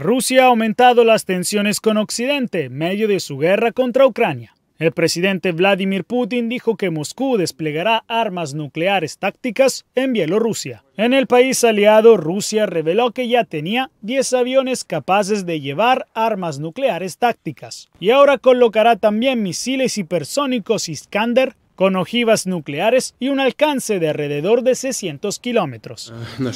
Rusia ha aumentado las tensiones con Occidente en medio de su guerra contra Ucrania. El presidente Vladimir Putin dijo que Moscú desplegará armas nucleares tácticas en Bielorrusia. En el país aliado, Rusia reveló que ya tenía 10 aviones capaces de llevar armas nucleares tácticas y ahora colocará también misiles hipersónicos Iskander con ojivas nucleares y un alcance de alrededor de 600 kilómetros. Ah,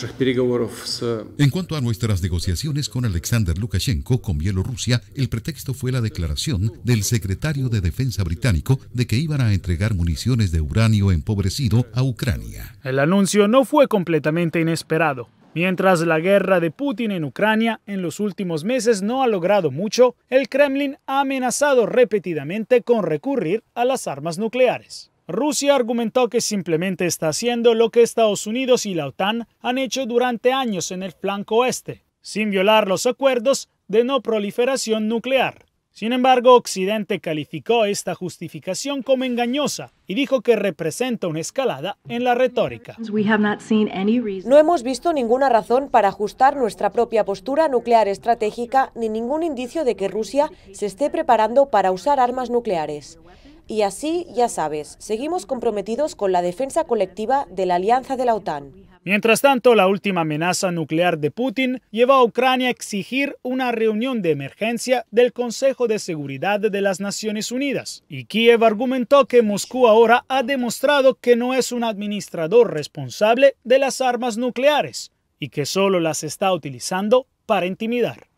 en cuanto a nuestras negociaciones con Alexander Lukashenko con Bielorrusia, el pretexto fue la declaración del secretario de Defensa británico de que iban a entregar municiones de uranio empobrecido a Ucrania. El anuncio no fue completamente inesperado. Mientras la guerra de Putin en Ucrania en los últimos meses no ha logrado mucho, el Kremlin ha amenazado repetidamente con recurrir a las armas nucleares. Rusia argumentó que simplemente está haciendo lo que Estados Unidos y la OTAN han hecho durante años en el flanco oeste, sin violar los acuerdos de no proliferación nuclear. Sin embargo, Occidente calificó esta justificación como engañosa y dijo que representa una escalada en la retórica. No hemos visto ninguna razón para ajustar nuestra propia postura nuclear estratégica ni ningún indicio de que Rusia se esté preparando para usar armas nucleares. Y así, ya sabes, seguimos comprometidos con la defensa colectiva de la alianza de la OTAN. Mientras tanto, la última amenaza nuclear de Putin llevó a Ucrania a exigir una reunión de emergencia del Consejo de Seguridad de las Naciones Unidas. Y Kiev argumentó que Moscú ahora ha demostrado que no es un administrador responsable de las armas nucleares y que solo las está utilizando para intimidar.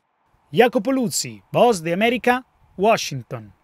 Jacopo Luzzi, Voz de América, Washington.